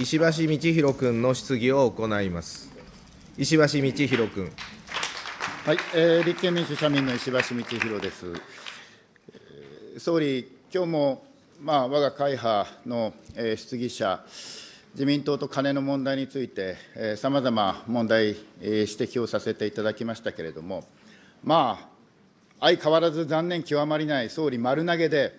石橋道弘君の質疑を行います。石橋道弘君。はい、えー、立憲民主社民の石橋道弘です。え総理、今日もまあ我が会派の、えー、質疑者。自民党と金の問題について、さまざま問題、えー、指摘をさせていただきましたけれども、まあ、相変わらず残念極まりない総理丸投げで、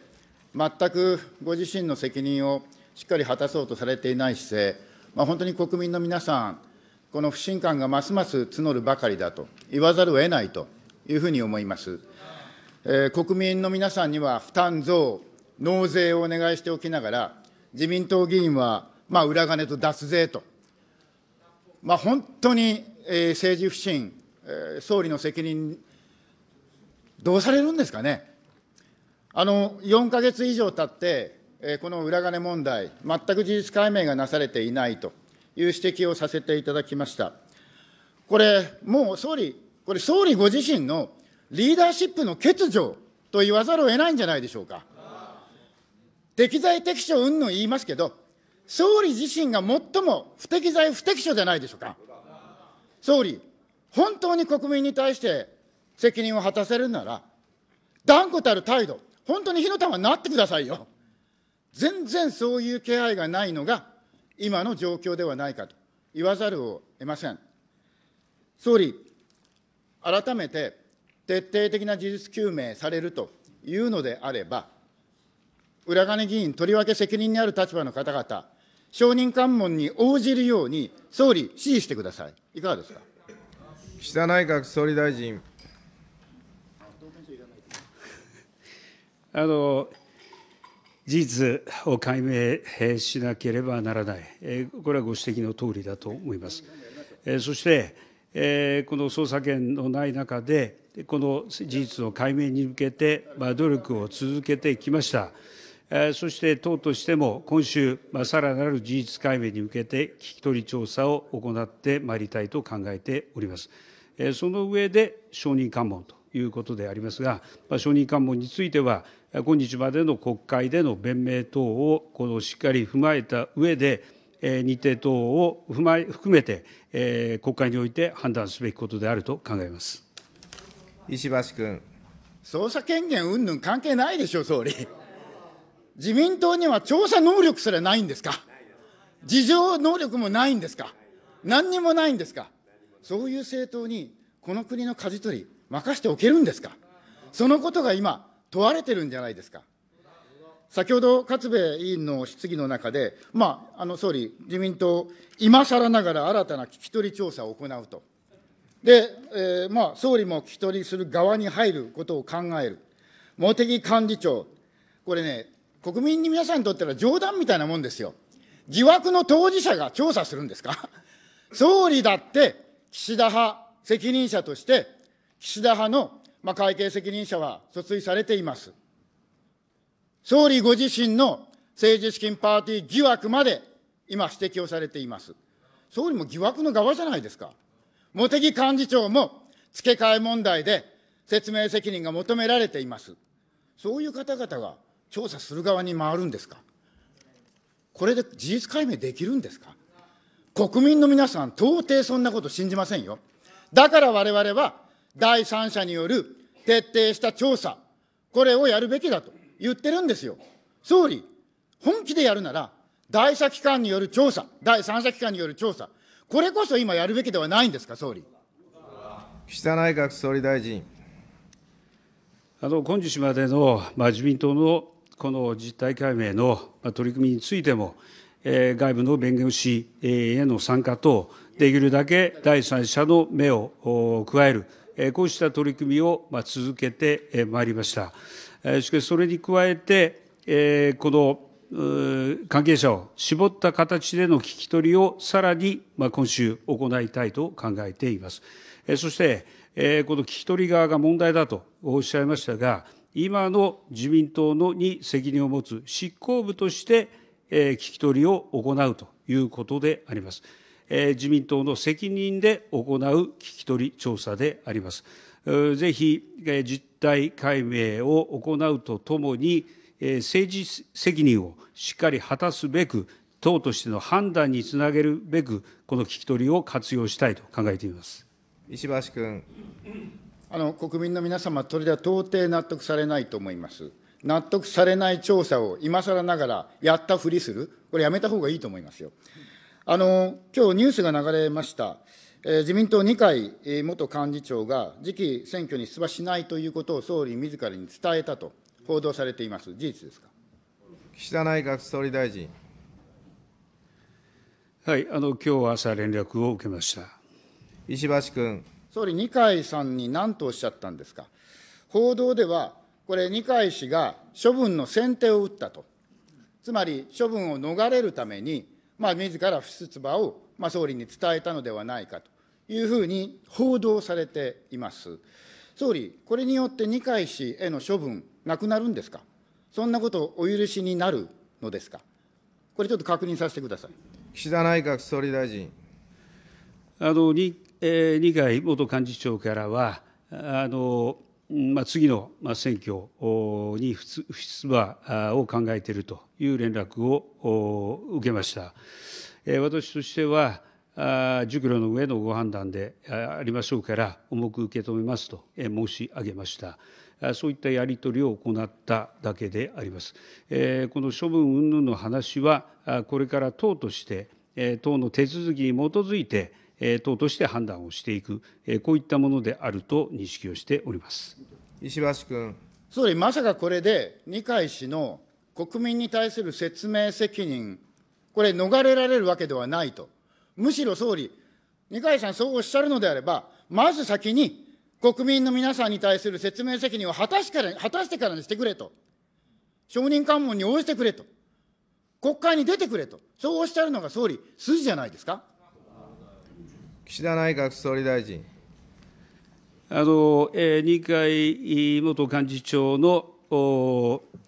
全くご自身の責任をしっかり果たそうとされていない姿勢、まあ、本当に国民の皆さん、この不信感がますます募るばかりだと言わざるを得ないというふうに思います。えー、国民の皆さんには負担増、納税をお願いしておきながら、自民党議員は、まあ、裏金と脱税と、まあ、本当に、えー、政治不信、えー、総理の責任、どうされるんですかね。あの4か月以上経ってこの裏金問題、全く事実解明がなされていないという指摘をさせていただきました。これ、もう総理、これ、総理ご自身のリーダーシップの欠如と言わざるを得ないんじゃないでしょうか。適材適所うんぬん言いますけど、総理自身が最も不適材不適所じゃないでしょうか。総理、本当に国民に対して責任を果たせるなら、断固たる態度、本当に火の玉になってくださいよ。全然そういう気配がないのが、今の状況ではないかと言わざるを得ません。総理、改めて徹底的な事実究明されるというのであれば、裏金議員、とりわけ責任にある立場の方々、証人喚問に応じるように、総理、指示してください。いかがですか岸田内閣総理大臣。あの事実を解明しなければならない、これはご指摘のとおりだと思います。そして、この捜査権のない中で、この事実の解明に向けて努力を続けてきました。そして党としても今週、さらなる事実解明に向けて聞き取り調査を行ってまいりたいと考えております。その上で、証人喚問ということでありますが、証人喚問については、今日までの国会での弁明等をこのしっかり踏まえたうえで、日程等を踏まえ含めて、国会において判断すべきことであると考えます石橋君。捜査権限云々関係ないでしょ、総理。自民党には調査能力すらないんですか、事情能力もないんですか、何にもないんですか、そういう政党にこの国の舵取り、任しておけるんですか、そのことが今、問われてるんじゃないですか。先ほど、勝部委員の質疑の中で、まあ、あの総理、自民党、今更ながら新たな聞き取り調査を行うと、で、えーまあ、総理も聞き取りする側に入ることを考える、茂木幹事長、これね、国民に皆さんにとっては冗談みたいなもんですよ、疑惑の当事者が調査するんですか、総理だって岸田派責任者として、岸田派のまあ、会計責任者は訴追されています。総理ご自身の政治資金パーティー疑惑まで今指摘をされています。総理も疑惑の側じゃないですか。茂木幹事長も付け替え問題で説明責任が求められています。そういう方々が調査する側に回るんですか。これで事実解明できるんですか。国民の皆さん、到底そんなこと信じませんよ。だから我々は第三者による徹底した調査、これをやるべきだと言ってるんですよ。総理、本気でやるなら、第三者機関による調査、第三者機関による調査、これこそ今やるべきではないんですか、総理。岸田内閣総理大臣。あの今日までの、まあ、自民党のこの実態解明の、まあ、取り組みについても、えー、外部の弁護士への参加等、できるだけ第三者の目を加える、こうした取り組みを続けてまいりました。しかし、それに加えて、この関係者を絞った形での聞き取りをさらに今週行いたいと考えています。そして、この聞き取り側が問題だとおっしゃいましたが、今の自民党のに責任を持つ執行部として、聞き取りを行うということであります。自民党の責任で行う聞き取り調査であります。ぜひ実態解明を行うとともに、政治責任をしっかり果たすべく、党としての判断につなげるべく、この聞き取りを活用したいと考えています石橋君。あの国民の皆様、それでは到底納得されないと思います。納得されない調査を今更ながらやったふりする、これやめたほうがいいと思いますよ。あの今日ニュースが流れました、えー、自民党二階元幹事長が次期選挙に出馬しないということを総理自らに伝えたと報道されています、事実ですか岸田内閣総理大臣。はい、あの今日朝、連絡を受けました。石橋君。総理、二階さんに何とおっしゃったんですか。報道では、これ、二階氏が処分の先手を打ったと、つまり処分を逃れるために、まあ、自ら不出馬を、まあ、総理に伝えたのではないかというふうに報道されています。総理、これによって二階氏への処分、なくなるんですか、そんなことをお許しになるのですか、これちょっと確認させてください。岸田内閣総理大臣。あの二、えー、二階元幹事長からは、あの次の選挙に不出馬を考えているという連絡を受けました。私としては、熟慮の上のご判断でありましょうから、重く受け止めますと申し上げました。そういったやり取りを行っただけであります。この処分云々の話は、これから党として、党の手続きに基づいて、党として判断をしていく、こういったものであると認識をしております石橋君。総理、まさかこれで二階氏の国民に対する説明責任、これ、逃れられるわけではないと、むしろ総理、二階さん、そうおっしゃるのであれば、まず先に国民の皆さんに対する説明責任を果たしから果たしてからにしてくれと、承人喚問に応じてくれと、国会に出てくれと、そうおっしゃるのが総理、筋じゃないですか。岸田内閣総理大臣。二階元幹事長の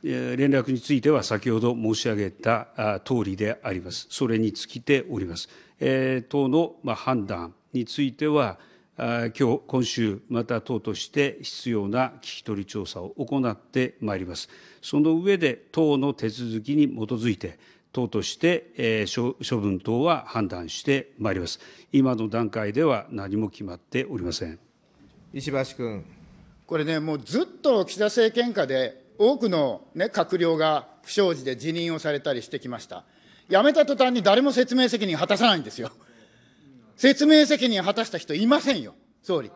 連絡については、先ほど申し上げたとおりであります。それに尽きております。党の判断については、今日、今週、また党として必要な聞き取り調査を行ってまいります。その上で、党の手続きに基づいて、党として、処分等は判断してまいります。今の段階では何も決まっておりません。石橋君。これね、もうずっと岸田政権下で、多くの、ね、閣僚が不祥事で辞任をされたりしてきました。辞めた途端に誰も説明責任果たさないんですよ。説明責任果たした人いませんよ、総理。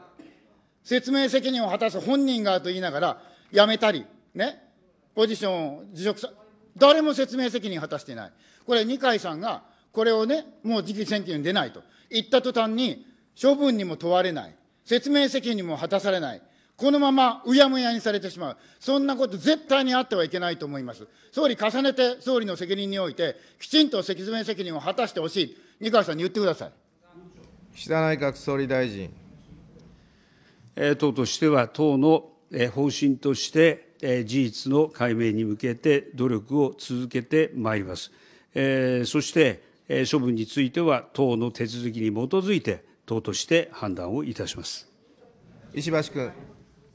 説明責任を果たす本人がと言いながら、辞めたり、ね、ポジションを辞職さ、誰も説明責任果たしてない。これ、二階さんが、これをね、もう次期選挙に出ないと言った途端に、処分にも問われない。説明責任も果たされない。このままうやむやにされてしまう。そんなこと絶対にあってはいけないと思います。総理、重ねて総理の責任において、きちんと説明責任を果たしてほしい。二階さんに言ってください。岸田内閣総理大臣。党としては、党の方針として、事実の解明に向けて努力を続けてまいります。そして、処分については、党の手続きに基づいて、党として判断をいたします石橋君。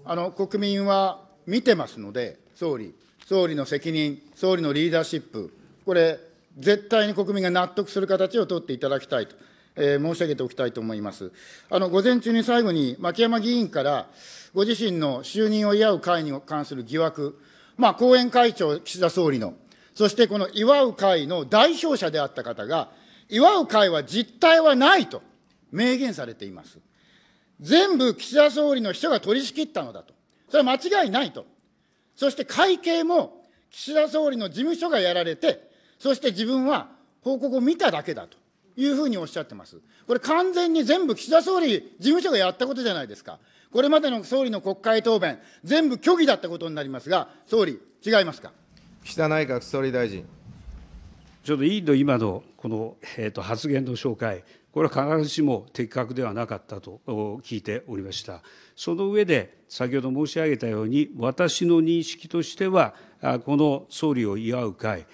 あの国民は見てますので、総理、総理の責任、総理のリーダーシップ、これ、絶対に国民が納得する形を取っていただきたいと。えー、申し上げておきたいと思います。あの、午前中に最後に、牧山議員から、ご自身の就任を祝う会に関する疑惑、まあ、後援会長、岸田総理の、そしてこの祝う会の代表者であった方が、祝う会は実態はないと明言されています。全部岸田総理の秘書が取り仕切ったのだと。それは間違いないと。そして会計も岸田総理の事務所がやられて、そして自分は報告を見ただけだと。いうふうにおっしゃってます。これ完全に全部岸田総理、事務所がやったことじゃないですか。これまでの総理の国会答弁、全部虚偽だったことになりますが、総理、違いますか。岸田内閣総理大臣。ちょっと委員の今のこの、えーと、と発言の紹介、これは必ずしも的確ではなかったと聞いておりました。その上で、先ほど申し上げたように、私の認識としては、この総理を祝う会、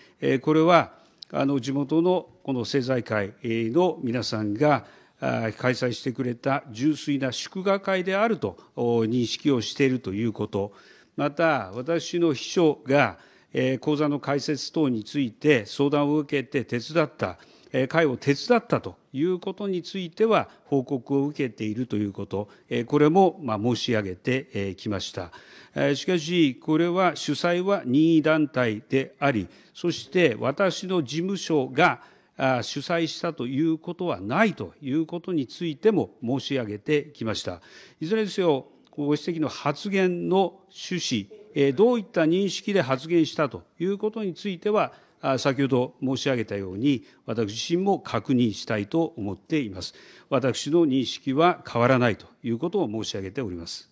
これはあの地元のこの政財界の皆さんが開催してくれた純粋な祝賀会であると認識をしているということ、また、私の秘書が講座の開設等について相談を受けて手伝った、会を手伝ったということについては、報告を受けているということ、これも申し上げてきました。しかし、これは主催は任意団体であり、そして私の事務所が、主催したということはないということについても申し上げてきました。いずれにせよ、ご指摘の発言の趣旨、どういった認識で発言したということについては、先ほど申し上げたように、私自身も確認したいと思っています。私の認識は変わらないということを申し上げております。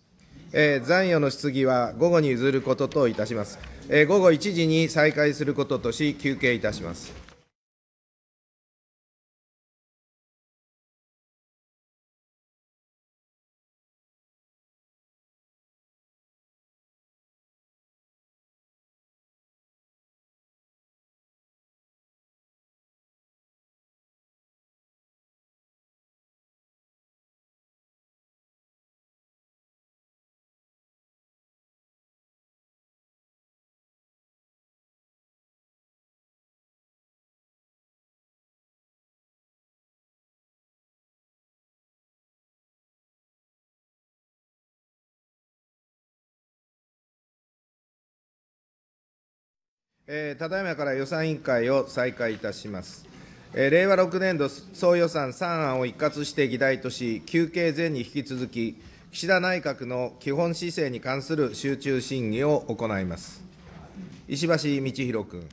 えー、残余の質疑は午後に譲ることといたします。えー、午後1時に再開することとし、休憩いたします。えー、ただいまから予算委員会を再開いたします。えー、令和6年度総予算3案を一括して議題とし、休憩前に引き続き、岸田内閣の基本姿勢に関する集中審議を行います。石橋道弘君。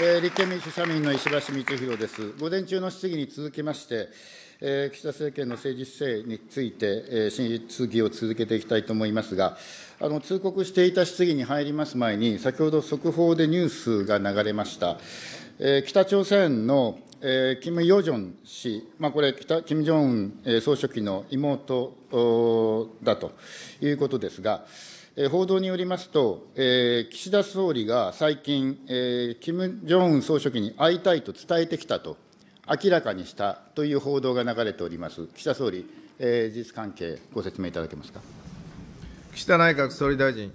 えー、立憲民主・社民の石橋通宏です。午前中の質疑に続きまして、岸田政権の政治姿勢について、質疑を続けていきたいと思いますが、通告していた質疑に入ります前に、先ほど速報でニュースが流れました。北朝鮮のキム・ヨジョン氏、まあ、これ、キム・ジョンウン総書記の妹だということですが、報道によりますと、岸田総理が最近、キム・ジョンウン総書記に会いたいと伝えてきたと明らかにしたという報道が流れております。岸田総理、えー、事実関係、ご説明いただけますか。岸田内閣総理大臣。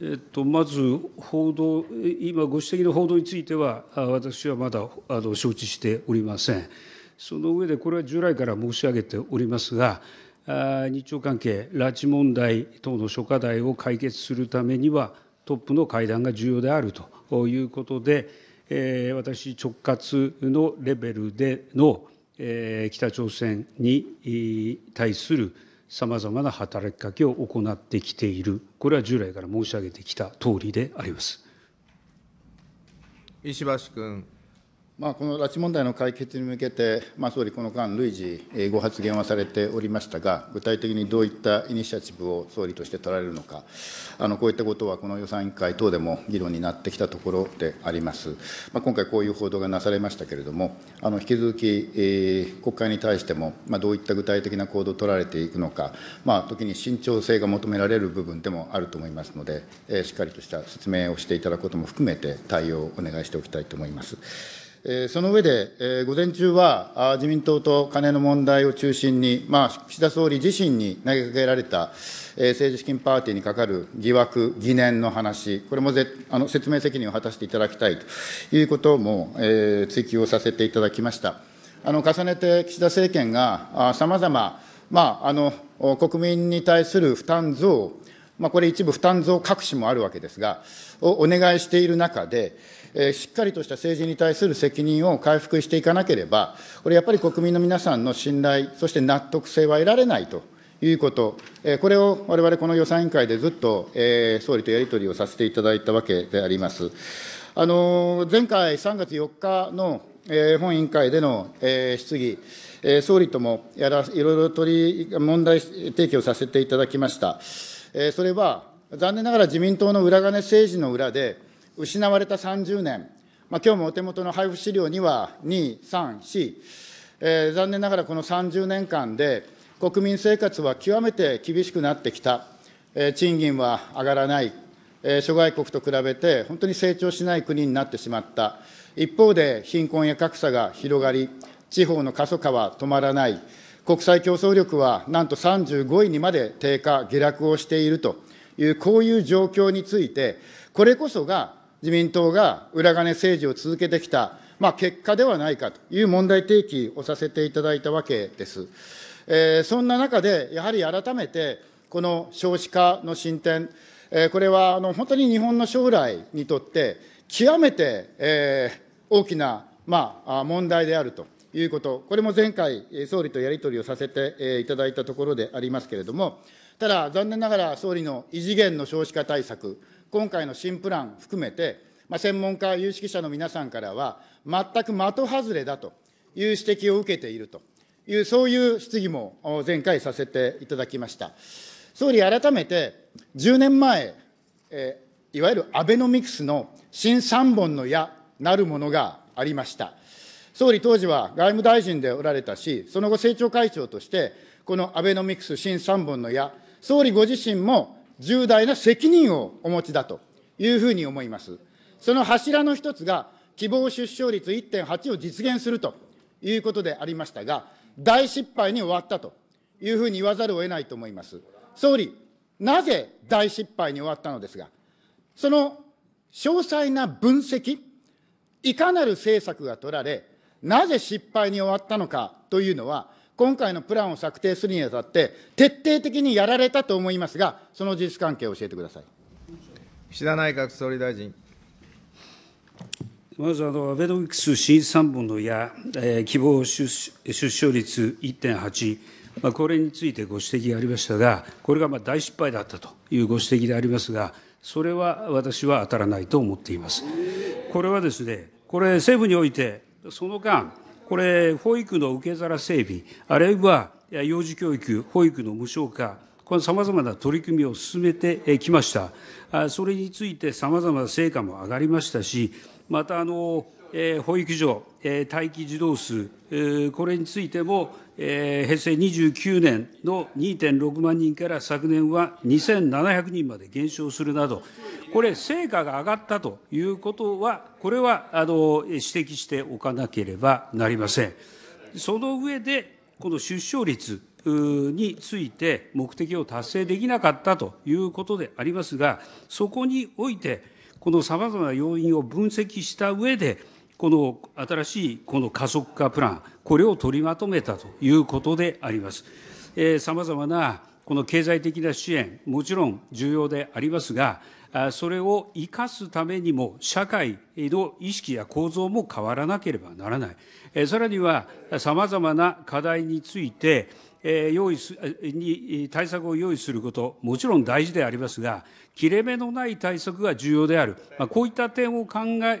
えっと、まず報道、今、ご指摘の報道については、私はまだあの承知しておりません。その上で、これは従来から申し上げておりますが、日朝関係、拉致問題等の諸課題を解決するためには、トップの会談が重要であるということで、私直轄のレベルでの北朝鮮に対するさまざまな働きかけを行ってきている、これは従来から申し上げてきたとおりであります石橋君。まあ、この拉致問題の解決に向けて、まあ、総理、この間、累次、ご発言はされておりましたが、具体的にどういったイニシアチブを総理として取られるのか、あのこういったことはこの予算委員会等でも議論になってきたところであります。まあ、今回、こういう報道がなされましたけれども、あの引き続き、えー、国会に対しても、まあ、どういった具体的な行動を取られていくのか、まあ、時に慎重性が求められる部分でもあると思いますので、えー、しっかりとした説明をしていただくことも含めて、対応をお願いしておきたいと思います。その上で、午前中は自民党と金の問題を中心に、岸田総理自身に投げかけられた政治資金パーティーにかかる疑惑、疑念の話、これもあの説明責任を果たしていただきたいということも、追及をさせていただきました。あの重ねて岸田政権がさまざま、あ、あ国民に対する負担増、まあ、これ一部負担増隠しもあるわけですが、をお願いしている中で、しっかりとした政治に対する責任を回復していかなければ、これやっぱり国民の皆さんの信頼、そして納得性は得られないということ、これをわれわれこの予算委員会でずっと総理とやり取りをさせていただいたわけであります。あの前回3月4日の本委員会での質疑、総理ともやらいろいろ取り、問題提起をさせていただきました。それは、残念ながら自民党の裏金政治の裏で、失われた30年、まあ今日もお手元の配布資料には、2、3、4、えー、残念ながらこの30年間で、国民生活は極めて厳しくなってきた、えー、賃金は上がらない、えー、諸外国と比べて本当に成長しない国になってしまった、一方で貧困や格差が広がり、地方の過疎化は止まらない、国際競争力はなんと35位にまで低下、下落をしているという、こういう状況について、これこそが自民党が裏金政治を続けてきた、まあ、結果ではないかという問題提起をさせていただいたわけです。えー、そんな中で、やはり改めて、この少子化の進展、えー、これはあの本当に日本の将来にとって、極めて、えー、大きな、まあ、問題であるということ、これも前回、総理とやり取りをさせていただいたところでありますけれども、ただ、残念ながら総理の異次元の少子化対策、今回の新プラン含めて、まあ、専門家、有識者の皆さんからは、全く的外れだという指摘を受けているという、そういう質疑も前回させていただきました。総理、改めて、10年前、えいわゆるアベノミクスの新三本の矢なるものがありました。総理、当時は外務大臣でおられたし、その後、政調会長として、このアベノミクス新三本の矢、総理ご自身も重大な責任をお持ちだというふうに思います。その柱の一つが、希望出生率1.8を実現するということでありましたが、大失敗に終わったというふうに言わざるを得ないと思います。総理、なぜ大失敗に終わったのですが、その詳細な分析、いかなる政策が取られ、なぜ失敗に終わったのかというのは、今回のプランを策定するにあたって、徹底的にやられたと思いますが、その事実関係を教えてください岸田内閣総理大臣。まずあの、アベノミクス新3本の矢、えー、希望出生率1.8、まあ、これについてご指摘がありましたが、これがまあ大失敗だったというご指摘でありますが、それは私は当たらないと思っています。これはですね、これ、政府において、その間、これ、保育の受け皿整備、あるいは幼児教育、保育の無償化、このさまざまな取り組みを進めてきました。それについてさまざまな成果も上がりましたし、また、あの、保育所、待機児童数、これについても、平成29年の2.6万人から昨年は2700人まで減少するなど、これ、成果が上がったということは、これは指摘しておかなければなりません。その上で、この出生率について目的を達成できなかったということでありますが、そこにおいて、このさまざまな要因を分析した上で、この新しいこの加速化プラン、これを取りまとめたということであります。さまざまなこの経済的な支援、もちろん重要でありますが、それを生かすためにも、社会の意識や構造も変わらなければならない。さらには、さまざまな課題について、用意すに対策を用意すること、もちろん大事でありますが、切れ目のない対策が重要である、こういった点を鑑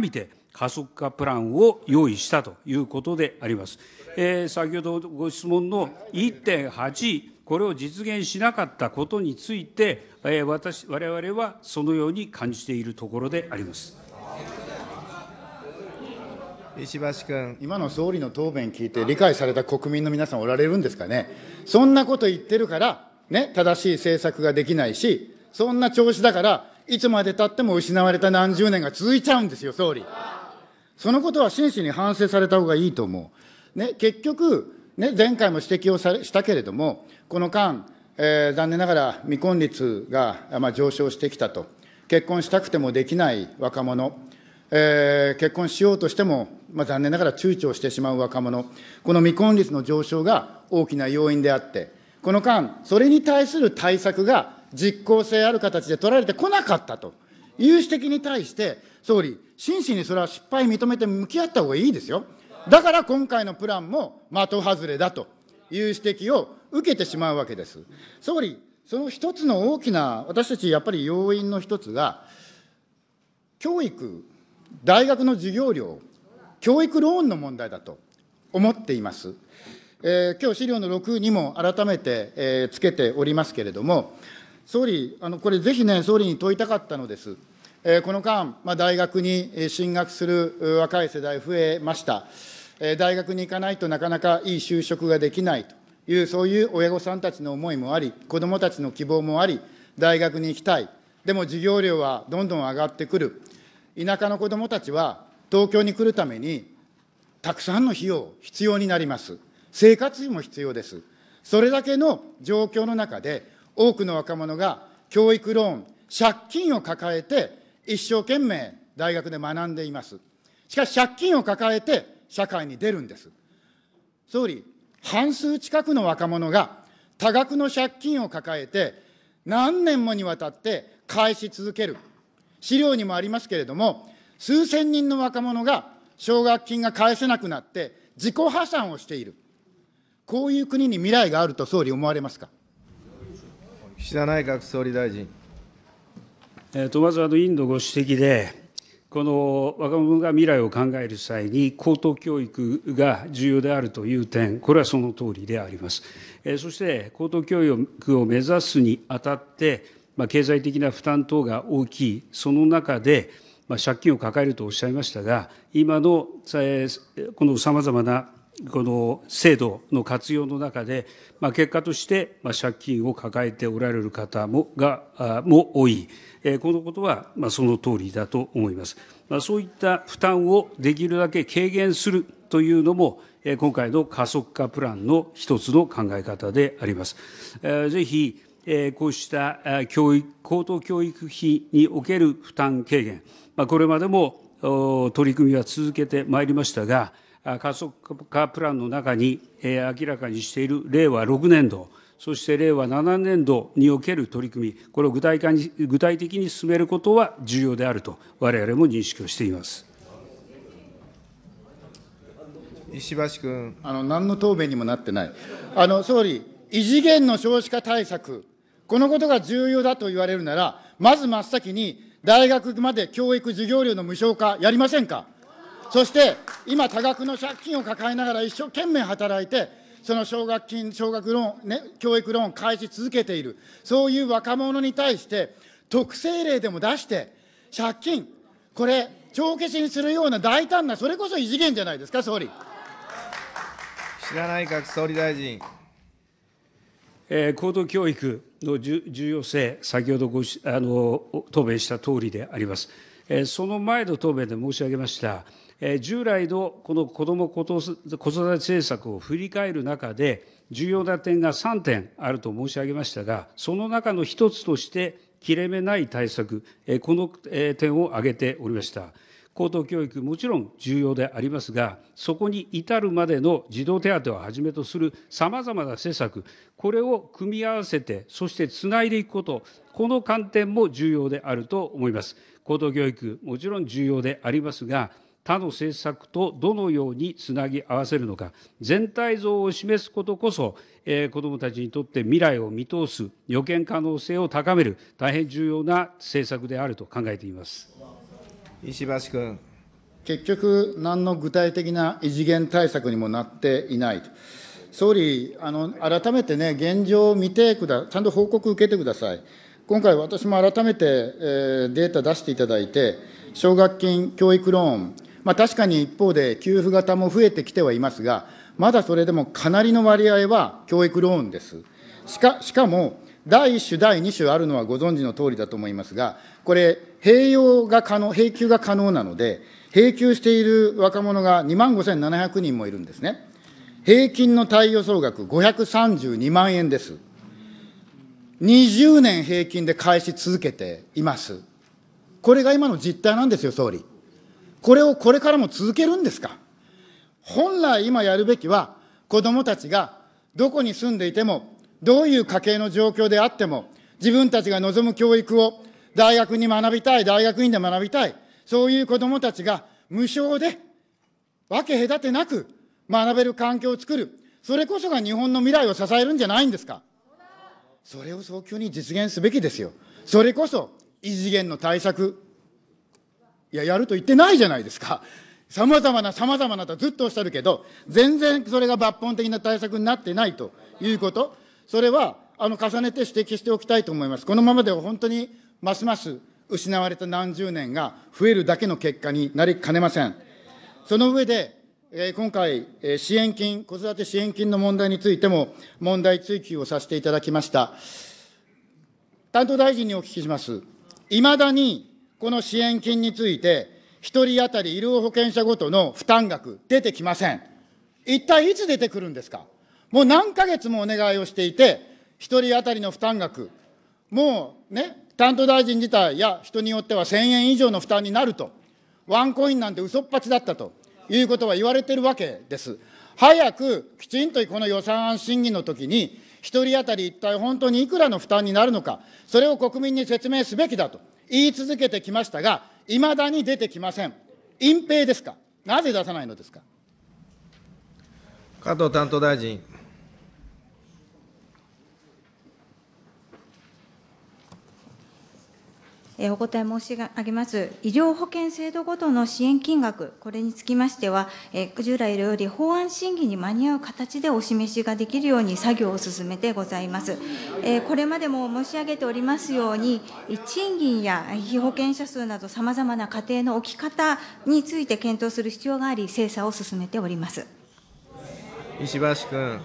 みて、加速化プランを用意したということであります。えー、先ほどご質問の1.8、これを実現しなかったことについて、えー、私、我々はそのように感じているところであります。石橋君今の総理の答弁聞いて、理解された国民の皆さんおられるんですかね、そんなこと言ってるから、ね、正しい政策ができないし、そんな調子だから、いつまでたっても失われた何十年が続いちゃうんですよ、総理。そのことは真摯に反省された方がいいと思う。ね、結局、ね、前回も指摘をされしたけれども、この間、えー、残念ながら未婚率が、まあ、上昇してきたと、結婚したくてもできない若者、えー、結婚しようとしても、まあ、残念ながら躊躇してしまう若者、この未婚率の上昇が大きな要因であって、この間、それに対する対策が実効性ある形で取られてこなかったという指摘に対して、総理、真摯にそれは失敗認めて向き合った方がいいですよ。だから今回のプランも的外れだという指摘を受けてしまうわけです。総理、その一つの大きな、私たちやっぱり要因の一つが、教育、大学の授業料、教育ローンの問題だと思っています。えー、今日資料の6にも改めて、えー、つけておりますけれども、総理、あのこれ、ぜひね、総理に問いたかったのです。この間、大学に進学する若い世代増えました。大学に行かないとなかなかいい就職ができないという、そういう親御さんたちの思いもあり、子どもたちの希望もあり、大学に行きたい、でも授業料はどんどん上がってくる、田舎の子どもたちは東京に来るために、たくさんの費用、必要になります、生活費も必要です、それだけの状況の中で、多くの若者が教育ローン、借金を抱えて一生懸命大学で学んでいます。しかし借金を抱えて社会に出るんです。総理、半数近くの若者が多額の借金を抱えて何年もにわたって返し続ける。資料にもありますけれども、数千人の若者が奨学金が返せなくなって自己破産をしている。こういう国に未来があると総理思われますか。岸田内閣総理大臣。まず委員のご指摘で、この若者が未来を考える際に、高等教育が重要であるという点、これはそのとおりであります。そして、高等教育を目指すにあたって、経済的な負担等が大きい、その中で、借金を抱えるとおっしゃいましたが、今のこのさまざまなこの制度の活用の中で、まあ、結果として、まあ、借金を抱えておられる方もがも多い、えー、このことは、まあ、その通りだと思います。まあ、そういった負担をできるだけ軽減するというのも、えー、今回の加速化プランの一つの考え方であります。えー、ぜひ、えー、こうした教育高等教育費における負担軽減、まあ、これまでも取り組みは続けてまいりましたが、加速化プランの中に明らかにしている令和6年度、そして令和7年度における取り組み、これを具体化に具体的に進めることは重要であると、われわれも認識をしています。石橋君あの何の答弁にもなってない、あの総理、異次元の少子化対策、このことが重要だと言われるなら、まず真っ先に大学まで教育授業料の無償化やりませんか。そして今、多額の借金を抱えながら一生懸命働いて、その奨学金、奨学ローン、ね、教育ローンを返し続けている、そういう若者に対して、特性例でも出して、借金、これ、帳消しにするような大胆な、それこそ異次元じゃないですか、総理。岸田内閣総理大臣。えー、高等教育の重要性、先ほどごあの答弁した通りであります。えその前の答弁で申し上げました。従来のこのこども・子育て政策を振り返る中で、重要な点が3点あると申し上げましたが、その中の1つとして、切れ目ない対策、この点を挙げておりました。高等教育、もちろん重要でありますが、そこに至るまでの児童手当をはじめとするさまざまな施策、これを組み合わせて、そしてつないでいくこと、この観点も重要であると思います。高等教育、もちろん重要でありますが、他の政策とどのようにつなぎ合わせるのか、全体像を示すことこそ、えー、子どもたちにとって未来を見通す、予見可能性を高める、大変重要な政策であると考えています石橋君。結局、何の具体的な異次元対策にもなっていないと。総理、あの改めてね、現状を見てくだ、ちゃんと報告受けてください。今回、私も改めて、えー、データ出していただいて、奨学金、教育ローン、まあ、確かに一方で、給付型も増えてきてはいますが、まだそれでもかなりの割合は教育ローンです。しかしかも、第1種、第2種あるのはご存知の通りだと思いますが、これ、併用が可能、併給が可能なので、併給している若者が2万5700人もいるんですね。平均の貸与総額532万円です。20年平均で返し続けています。これが今の実態なんですよ、総理。これをこれからも続けるんですか。本来今やるべきは、子供たちがどこに住んでいても、どういう家計の状況であっても、自分たちが望む教育を大学に学びたい、大学院で学びたい、そういう子供たちが無償で、分け隔てなく学べる環境を作る、それこそが日本の未来を支えるんじゃないんですか。それを早急に実現すべきですよ。それこそ異次元の対策いや、やると言ってないじゃないですか。さまざまな、さまざまなとずっとおっしゃるけど、全然それが抜本的な対策になってないということ、それはあの重ねて指摘しておきたいと思います。このままでは本当にますます失われた何十年が増えるだけの結果になりかねません。その上で、えー、今回、えー、支援金、子育て支援金の問題についても問題追及をさせていただきました。担当大臣にお聞きします。いまだにこの支援金について、1人当たり医療保険者ごとの負担額、出てきません。一体いつ出てくるんですか。もう何ヶ月もお願いをしていて、1人当たりの負担額、もうね、担当大臣自体や人によっては1000円以上の負担になると、ワンコインなんて嘘っぱちだったということは言われてるわけです。早くきちんとこの予算案審議の時に、1人当たり一体本当にいくらの負担になるのか、それを国民に説明すべきだと。言い続けてきましたが、いまだに出てきません。隠蔽ですか、なぜ出さないのですか。加藤担当大臣。お答え申し上げます。医療保険制度ごとの支援金額、これにつきましては、従来より法案審議に間に合う形でお示しができるように作業を進めてございます。これまでも申し上げておりますように、賃金や被保険者数など、さまざまな家庭の置き方について検討する必要があり、精査を進めております。石橋君。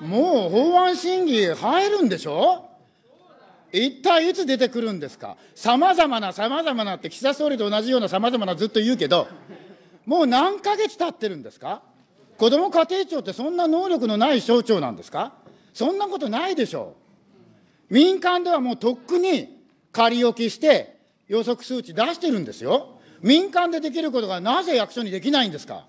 もう法案審議入るんでしょ一体いつ出てくるんですか、さまざまな、さまざまなって、岸田総理と同じようなさまざまなずっと言うけど、もう何ヶ月経ってるんですか、子ども家庭庁ってそんな能力のない省庁なんですか、そんなことないでしょう、民間ではもうとっくに仮置きして、予測数値出してるんですよ、民間でできることがなぜ役所にできないんですか。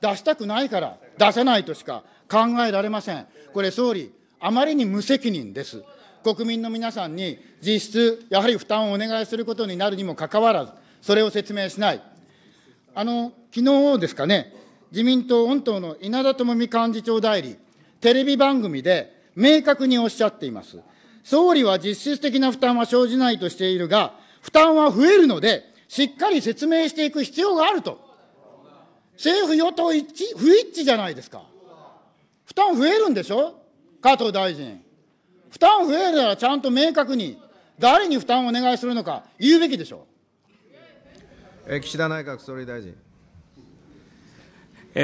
出したくないから、出さないとしか考えられません。これ、総理、あまりに無責任です。国民の皆さんに実質、やはり負担をお願いすることになるにもかかわらず、それを説明しない。あの、昨日ですかね、自民党御党の稲田朋美幹事長代理、テレビ番組で明確におっしゃっています。総理は実質的な負担は生じないとしているが、負担は増えるので、しっかり説明していく必要があると。政府与党一致、不一致じゃないですか。負担増えるんでしょ加藤大臣。負担増えるならちゃんと明確に、誰に負担をお願いするのか、言うべきでしょう。岸田内閣総理大臣。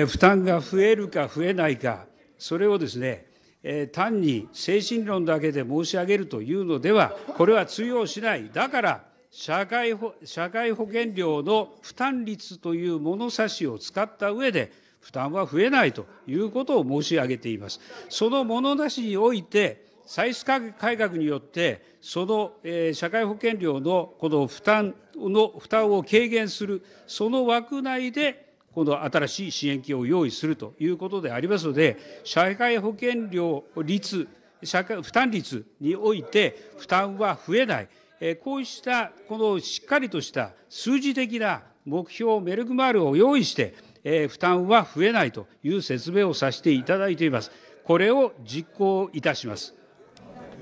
負担が増えるか増えないか、それをですね、えー、単に精神論だけで申し上げるというのでは、これは通用しない。だから社会保、社会保険料の負担率という物差しを使った上で、負担は増えないということを申し上げています。その物差しにおいて、歳出改革によって、その、え社会保険料のこの負担の負担を軽減する、その枠内で、この新しい支援金を用意するということでありますので、社会保険料率、社会負担率において、負担は増えない、えこうしたこのしっかりとした数字的な目標、メルクマールを用意して、え負担は増えないという説明をさせていただいています。これを実行いたします。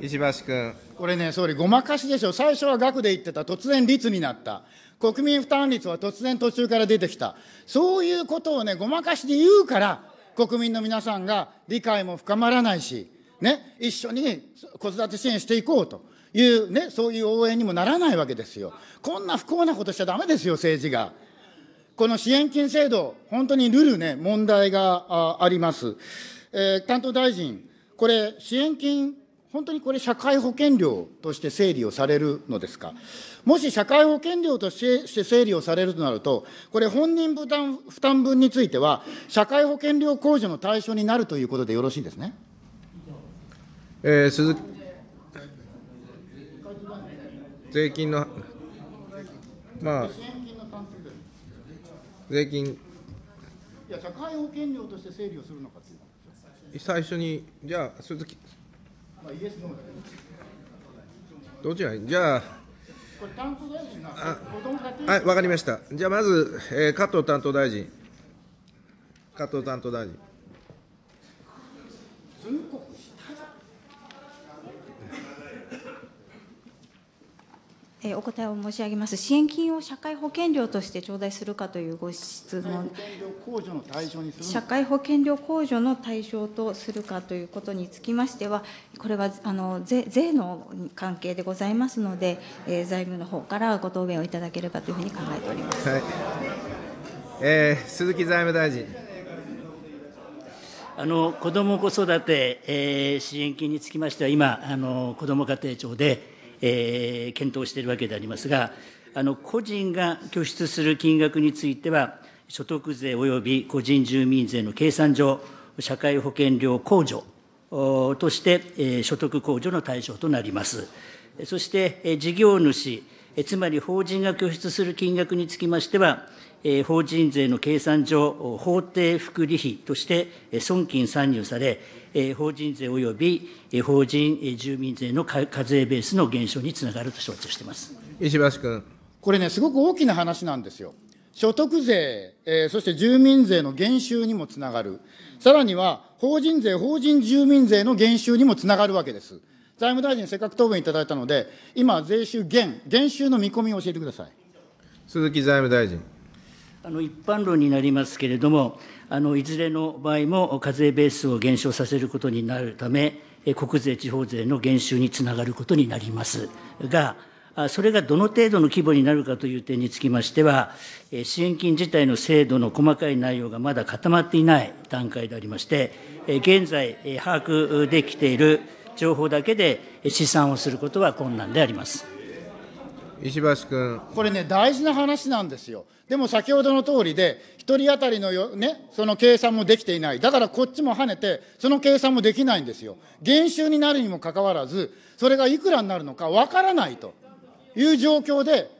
石橋君。これね、総理、ごまかしでしょ、最初は額で言ってた、突然率になった、国民負担率は突然途中から出てきた、そういうことをね、ごまかしで言うから、国民の皆さんが理解も深まらないし、ね、一緒に子育て支援していこうという、ね、そういう応援にもならないわけですよ。こんな不幸なことしちゃだめですよ、政治が。この支援金制度、本当にルるルね、問題があります。えー、担当大臣、これ、支援金本当にこれ、社会保険料として整理をされるのですか、もし社会保険料として整理をされるとなると、これ、本人負担負担分については、社会保険料控除の対象になるということでよろしいですね。えー、鈴木税金の、まあ、税金。いや、社会保険料として整理をするのかていう最初に、じゃあ、鈴木どちらじゃあ、はい、わかりました。じゃあ、まず、えー、加藤担当大臣。加藤担当大臣。お答えを申し上げます。支援金を社会保険料として頂戴するかというご質問。社会保険料控除の対象とするかということにつきましては、これはあの税税の関係でございますので、えー、財務の方からご答弁をいただければというふうに考えております。はい、えー、鈴木財務大臣。あの子ども子育て、えー、支援金につきましては、今、あの子ども家庭庁で、えー、検討しているわけでありますが、あの個人が拠出する金額については、所得税及び個人住民税の計算上、社会保険料控除として、えー、所得控除の対象となります。そして、えー、事業主、えー、つまり法人が拠出する金額につきましては、法人税の計算上、法定福利費として損金算入され、法人税および法人住民税の課税ベースの減少につながると承知してます石橋君。これね、すごく大きな話なんですよ。所得税、えー、そして住民税の減収にもつながる、さらには法人税、法人住民税の減収にもつながるわけです。財務大臣、せっかく答弁いただいたので、今、税収減、減収の見込みを教えてください。鈴木財務大臣。あの一般論になりますけれども、あのいずれの場合も課税ベースを減少させることになるため、国税、地方税の減収につながることになりますが、それがどの程度の規模になるかという点につきましては、支援金自体の制度の細かい内容がまだ固まっていない段階でありまして、現在、把握できている情報だけで試算をすることは困難であります。石橋君。これね、大事な話なんですよ。でも先ほどの通りで、1人当たりのよ、ね、その計算もできていない。だからこっちも跳ねて、その計算もできないんですよ。減収になるにもかかわらず、それがいくらになるのかわからないという状況で、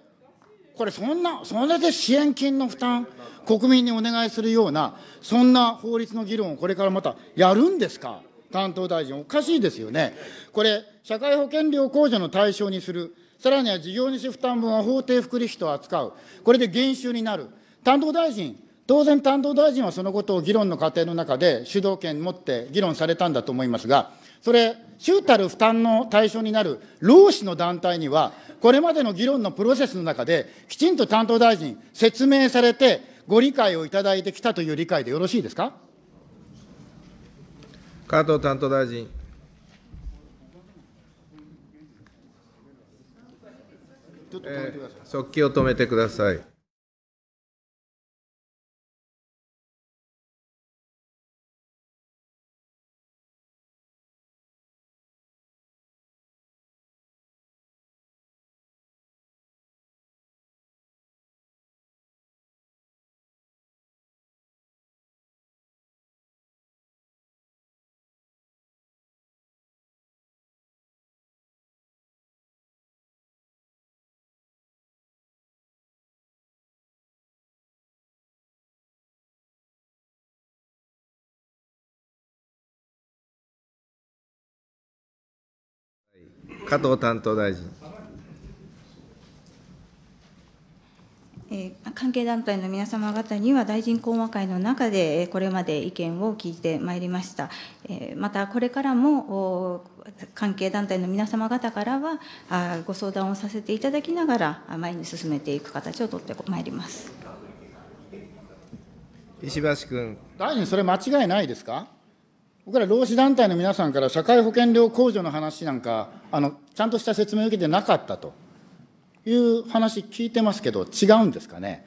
これそんな、それで支援金の負担、国民にお願いするような、そんな法律の議論をこれからまたやるんですか担当大臣、おかしいですよね。これ、社会保険料控除の対象にするさらには事業主負担分は法定福利費と扱う、これで減収になる、担当大臣、当然担当大臣はそのことを議論の過程の中で主導権持って議論されたんだと思いますが、それ、中たる負担の対象になる労使の団体には、これまでの議論のプロセスの中で、きちんと担当大臣、説明されて、ご理解をいただいてきたという理解でよろしいですか。加藤担当大臣。速記を止めてください。加藤担当大臣。えー、関係団体の皆様方には、大臣講和会の中で、これまで意見を聞いてまいりました。えー、また、これからも関係団体の皆様方からはあ、ご相談をさせていただきながら、前に進めていく形をとってまいります。石橋君。大臣、それ間違いないですか僕ら労使団体の皆さんから社会保険料控除の話なんか、あの、ちゃんとした説明を受けてなかったという話聞いてますけど、違うんですかね。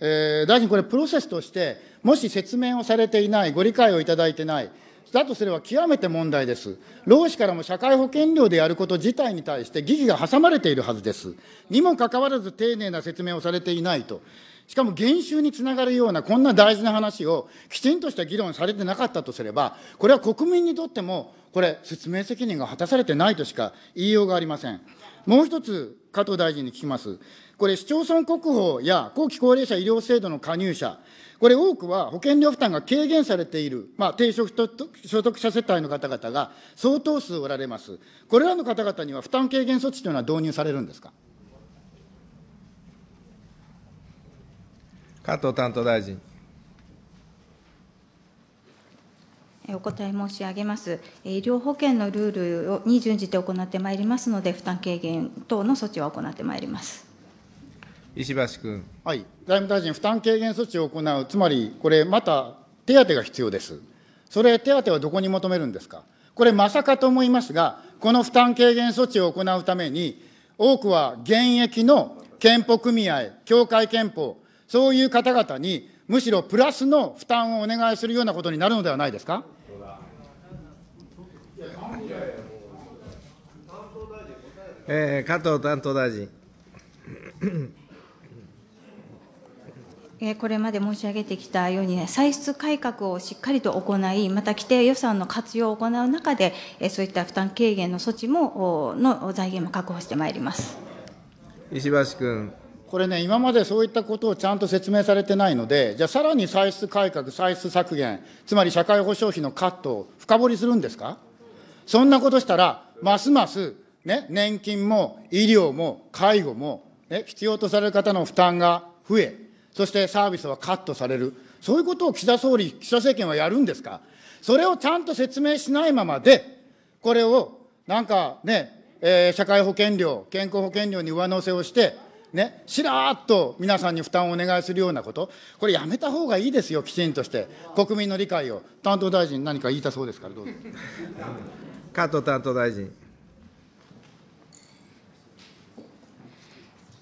えー、大臣、これプロセスとして、もし説明をされていない、ご理解をいただいてない、だとすれば極めて問題です。労使からも社会保険料でやること自体に対して疑義が挟まれているはずです。にもかかわらず丁寧な説明をされていないと。しかも減収につながるようなこんな大事な話をきちんとした議論されてなかったとすれば、これは国民にとっても、これ、説明責任が果たされてないとしか言いようがありません。もう一つ、加藤大臣に聞きます。これ、市町村国保や後期高齢者医療制度の加入者、これ多くは保険料負担が軽減されている、まあ、低所得者世帯の方々が相当数おられます。これらの方々には負担軽減措置というのは導入されるんですか。加藤担当大臣。お答え申し上げます。医療保険のルールをに準じて行ってまいりますので、負担軽減等の措置は行ってまいります。石橋君。はい、財務大臣、負担軽減措置を行う、つまりこれ、また手当が必要です。それ、手当はどこに求めるんですか。これ、まさかと思いますが、この負担軽減措置を行うために、多くは現役の健保組合、協会憲法、そういう方々に、むしろプラスの負担をお願いするようなことになるのではないですか。えー、加藤担当大臣。えこれまで申し上げてきたように、ね、歳出改革をしっかりと行い、また規定予算の活用を行う中で、えそういった負担軽減の措置もの財源も確保してまいります石橋君。これね、今までそういったことをちゃんと説明されてないので、じゃあ、さらに歳出改革、歳出削減、つまり社会保障費のカットを深掘りするんですか、そんなことしたら、ますます、ね、年金も医療も介護も、ね、必要とされる方の負担が増え、そしてサービスはカットされる、そういうことを岸田総理、岸田政権はやるんですか、それをちゃんと説明しないままで、これをなんかね、えー、社会保険料、健康保険料に上乗せをして、ね、しらーっと皆さんに負担をお願いするようなこと、これやめたほうがいいですよ、きちんとして、国民の理解を、担当大臣、何か言いたそうですから、どうぞ。加藤担当大臣。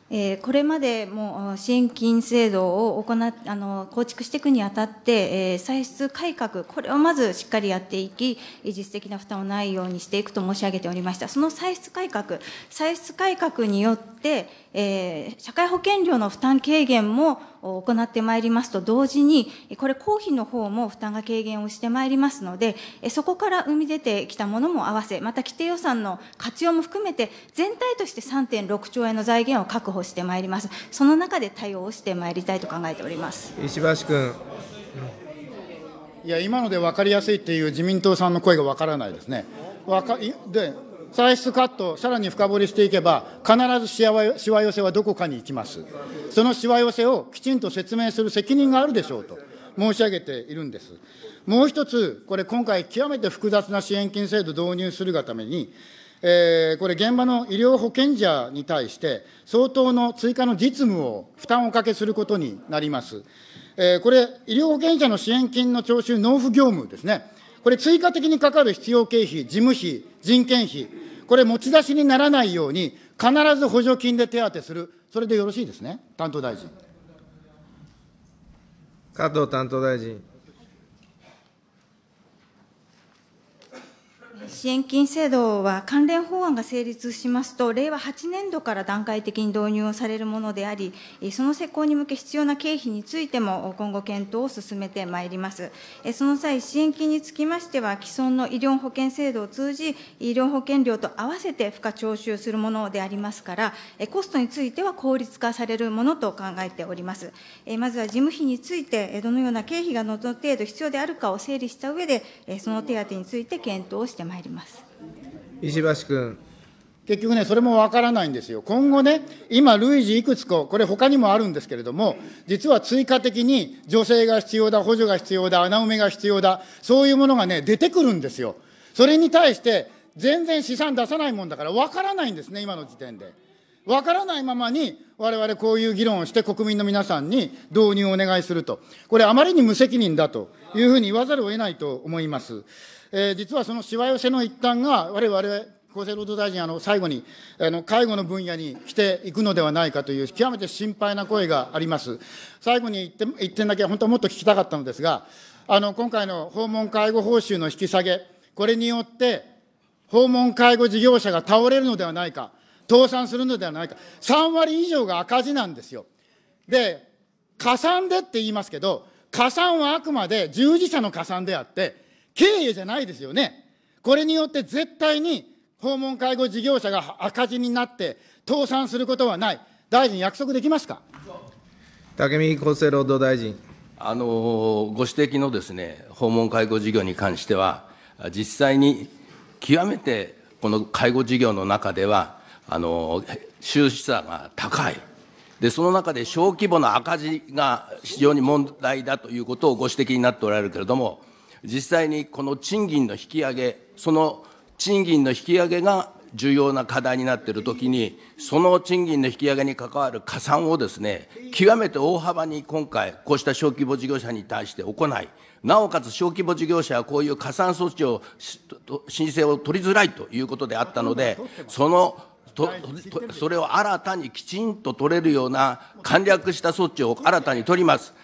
えこれまでも支援金制度を行あの構築していくにあたって、え歳出改革、これをまずしっかりやっていき、実質的な負担をないようにしていくと申し上げておりました、その歳出改革、歳出改革によって、えー、社会保険料の負担軽減も行ってまいりますと同時に、これ公費の方も負担が軽減をしてまいりますので、そこから生み出てきたものも合わせ、また規定予算の活用も含めて、全体として3.6兆円の財源を確保してまいります。その中で対応をしてまいりたいと考えております。石橋君。いや、今ので分かりやすいっていう自民党さんの声が分からないですね。わかで歳出カットをさらに深掘りしていけば、必ずしわ寄せはどこかに行きます。そのしわ寄せをきちんと説明する責任があるでしょうと申し上げているんです。もう一つ、これ今回極めて複雑な支援金制度導入するがために、えー、これ、現場の医療保険者に対して、相当の追加の実務を、負担をおかけすることになります。えー、これ、医療保険者の支援金の徴収納付業務ですね、これ、追加的にかかる必要経費、事務費、人件費、これ、持ち出しにならないように、必ず補助金で手当てする、それでよろしいですね、担当大臣。加藤担当大臣。支援金制度は関連法案が成立しますと、令和8年度から段階的に導入をされるものであり、その施行に向け必要な経費についても今後、検討を進めてまいります。その際、支援金につきましては、既存の医療保険制度を通じ、医療保険料と合わせて付加徴収するものでありますから、コストについては効率化されるものと考えております。まずは事務費について、どのような経費がどの程度必要であるかを整理した上で、その手当について検討をしてまいります。まります石橋君。結局ね、それもわからないんですよ。今後ね、今、類似いくつか、これ他にもあるんですけれども、実は追加的に助成が必要だ、補助が必要だ、穴埋めが必要だ、そういうものがね、出てくるんですよ。それに対して、全然試算出さないもんだから、わからないんですね、今の時点で。わからないままに、われわれこういう議論をして国民の皆さんに導入をお願いすると。これあまりに無責任だというふうに言わざるを得ないと思います。えー、実はそのしわ寄せの一端が、我々厚生労働大臣、あの最後にあの、介護の分野に来ていくのではないかという、極めて心配な声があります。最後に1点 ,1 点だけ、本当はもっと聞きたかったのですが、あの今回の訪問介護報酬の引き下げ、これによって、訪問介護事業者が倒れるのではないか、倒産するのではないか、3割以上が赤字なんですよ。で、加算でって言いますけど、加算はあくまで従事者の加算であって、経営じゃないですよね。これによって絶対に訪問介護事業者が赤字になって倒産することはない。大臣、約束できますか武見厚生労働大臣。あのご指摘のですね、訪問介護事業に関しては、実際に極めてこの介護事業の中では、あの収支差が高い。で、その中で小規模な赤字が非常に問題だということをご指摘になっておられるけれども、実際にこの賃金の引き上げ、その賃金の引き上げが重要な課題になっているときに、その賃金の引き上げに関わる加算をですね、極めて大幅に今回、こうした小規模事業者に対して行い、なおかつ小規模事業者はこういう加算措置を、申請を取りづらいということであったので、そのとそれを新たにきちんと取れるような簡略した措置を新たに取ります。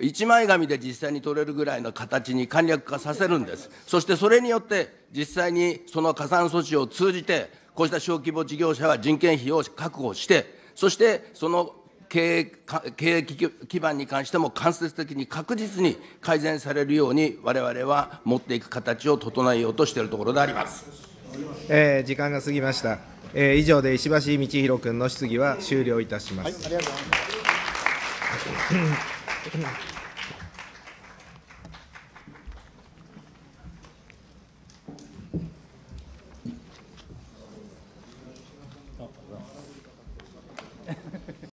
一枚紙で実際に取れるぐらいの形に簡略化させるんです。そしてそれによって実際にその加算措置を通じて、こうした小規模事業者は人件費を確保して、そしてその経営経営基盤に関しても間接的に確実に改善されるように、われわれは持っていく形を整えようとしているところであります、えー、時間が過ぎました、えー、以上で石橋道弘君の質疑は終了いたします。はい